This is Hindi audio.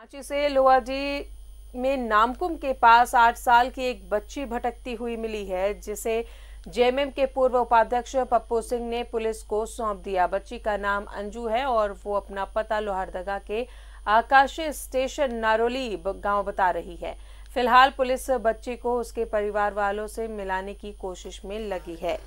रांची से लोहाजी में नामकुम के पास आठ साल की एक बच्ची भटकती हुई मिली है जिसे जेएमएम के पूर्व उपाध्यक्ष पप्पू सिंह ने पुलिस को सौंप दिया बच्ची का नाम अंजू है और वो अपना पता लोहारदगा के आकाशीय स्टेशन नारोली गांव बता रही है फिलहाल पुलिस बच्ची को उसके परिवार वालों से मिलाने की कोशिश में लगी है